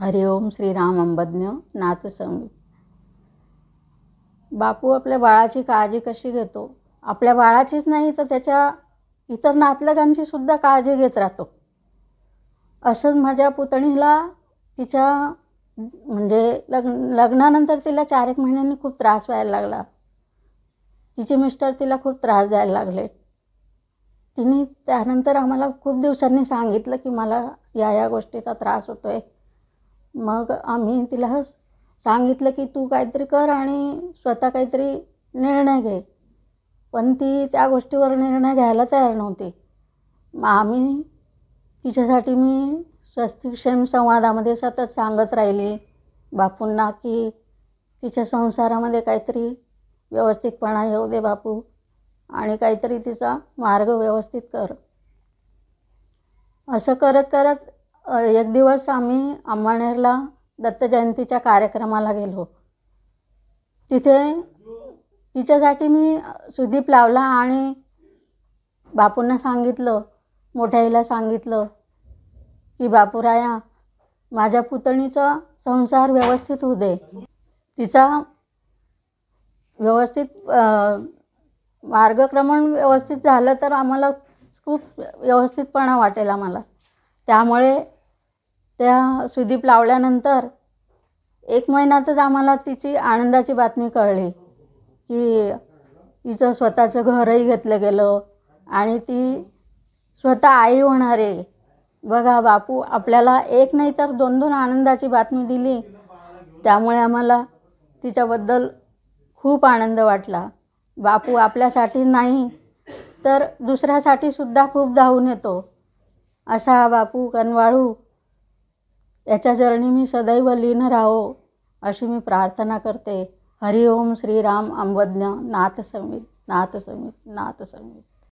हरिओम श्रीराम अंबज्ञ नाथसमी बापू आपल्या बाळाची काळजी कशी घेतो आपल्या बाळाचीच नाही तर त्याच्या इतर नातलगांची सुद्धा काळजी घेत राहतो असंच माझ्या पुतणीला तिच्या म्हणजे लग्न लग्नानंतर तिला चार एक महिन्यांनी खूप त्रास व्हायला लागला तिचे मिस्टर तिला खूप त्रास द्यायला लागले तिने त्यानंतर आम्हाला खूप दिवसांनी सांगितलं की मला या या गोष्टीचा त्रास होतोय मग आम्ही तिला सांगितलं की तू काहीतरी कर आणि स्वतः काहीतरी निर्णय घे पण ती त्या गोष्टीवर निर्णय घ्यायला तयार नव्हती मग आम्ही तिच्यासाठी मी स्वस्तिक्षेम संवादामध्ये सतत सांगत राहिली बापूंना की तिच्या संसारामध्ये काहीतरी व्यवस्थितपणा येऊ दे बापू आणि काहीतरी तिचा मार्ग व्यवस्थित कर असं करत करत एक दिवस आम्ही अंबाणेरला दत्त जयंतीच्या कार्यक्रमाला गेलो तिथे तिच्यासाठी मी सुदीप लावला आणि बापूंना सांगितलं मोठ्याईला सांगितलं की बापूराया माझ्या पुतणीचा संसार व्यवस्थित होऊ दे तिचा व्यवस्थित मार्गक्रमण व्यवस्थित झालं तर आम्हाला खूप व्यवस्थितपणा वाटेल आम्हाला त्यामुळे त्या सुदीप लावल्यानंतर एक महिन्यातच आम्हाला तिची आनंदाची बातमी कळली की तिचं स्वतःचं घरही घेतलं गेलं आणि ती स्वतः आई होणार आहे बघा बापू आपल्याला एक नाही तर दोन दोन आनंदाची बातमी दिली त्यामुळे आम्हाला तिच्याबद्दल खूप आनंद वाटला बापू आपल्यासाठी नाही तर दुसऱ्यासाठी सुद्धा खूप धावून येतो असा बापू कनवाळू याच्या चरणी मी सदैव लीन राहो अशी मी प्रार्थना करते हरिओम श्रीराम अंबज्ञ नाथ समीत नाथ समीत नाथ समीत